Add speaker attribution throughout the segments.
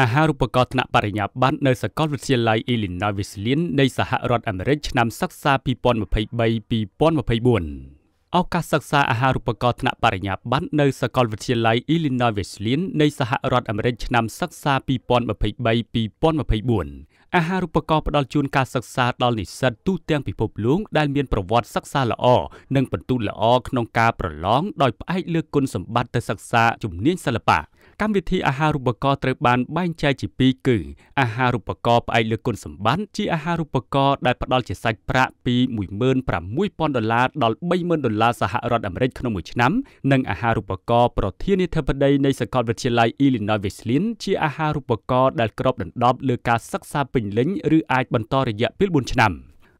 Speaker 1: អាហារូបករណ៍ថ្នាក់បរិញ្ញាបត្រនៅសាកលវិទ្យាល័យ Illinois Wesleyan នៃសហរដ្ឋអាមេរិកឆ្នាំសិក្សា2023-2024ឱកាសសិក្សាអាហារូបករណ៍ថ្នាក់បរិញ្ញាបត្រនៅសាកលវិទ្យាល័យ Illinois Wesleyan នៃសហរដ្ឋអាមេរិកឆ្នាំសិក្សា2023-2024អាហារូបករណ៍ផ្ដល់ជូនការសិក្សាដល់និស្សិតទូទាំងពិភពលោកដែលមានប្រវត្តិសិក្សាល្អនិងពិន្ទុល្អក្នុងការប្រឡងដោយផ្អែកលើគុណសម្បត្តិទៅសិក្សាជំនាញសិល្បៈកម្មវិធីអាហារូបករណ៍ត្រូវបានបែងចែកជាពីរគឺអាហារូបករណ៍ផ្អែកលើគុណសម្បត្តិជាអាហារូបករណ៍ដែលផ្ដល់ជាសាច់ប្រាក់ពី16,000ដុល្លារដល់30,000ដុល្លារសហរដ្ឋអាមេរិកក្នុងមួយឆ្នាំនិងអាហារូបករណ៍ប្រធានាធិបតីនៃសាកលវិទ្យាល័យ Illinois Wesleyan ជាអាហារូបករណ៍ដែលគ្របដណ្ដប់លើការសិក្សាពេញពេញលេញឬអាចបន្តរយៈពេល4ឆ្នាំ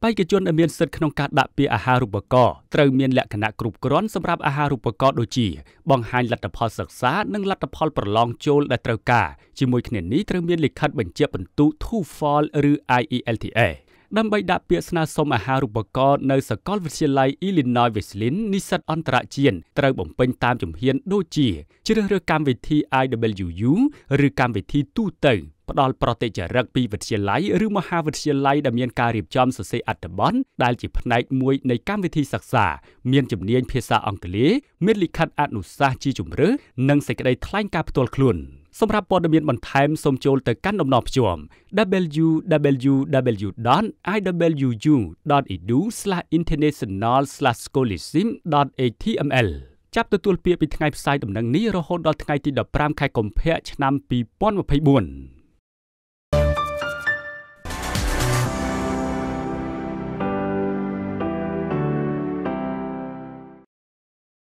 Speaker 1: បេក្ខជនដែលមានសិទ្ធិក្នុងការដាក់ពាក្យអាហារូបករណ៍ត្រូវមានលក្ខណៈគ្រប់គ្រាន់សម្រាប់អាហារូបករណ៍ដូចជាបង្ហាញលទ្ធផលសិក្សា និងលទ្ធផលប្រឡងចូលដែលត្រូវការជាមួយគ្នានេះត្រូវមានលិខិតបញ្ជាពិន្ទុ TOEFL ឬ IELTS ដើម្បីដាក់ពាក្យស្នើសុំអាហារូបករណ៍នៅសាកល វិទ្យាល័យ Illinois Wesleyan និស្សិតអន្តរជាតិត្រូវបំពេញតាមជំហានដូចជាជ្រើសរើសកម្មវិធី IWU ឬកម្មវិធីទូទៅផ្ដល់ប្រតិចរិកពីវិទ្យាល័យឬមហាវិទ្យាល័យដែលមានការរៀបចំសរសេរអត្ថបទដែលជា ផ្នែក មួយនៃកម្មវិធីសិក្សា មានជំនាញភាសាអង់គ្លេសមានលិខិតអនុសាសន៍ជាជំរឿនិងសេចក្តីថ្លែងការណ៍ផ្ទាល់ខ្លួនសម្រាប់ព័ត៌មានបន្ថែមសូមចូលទៅកាន់ដំណរភ្ជាប់ www.iwu.edu/international/scholasm.html ចាប់ទទួលពាក្យពីថ្ងៃផ្សាយដំណឹងនេះរហូតដល់ថ្ងៃទី15ខែកុម្ភៈឆ្នាំ2024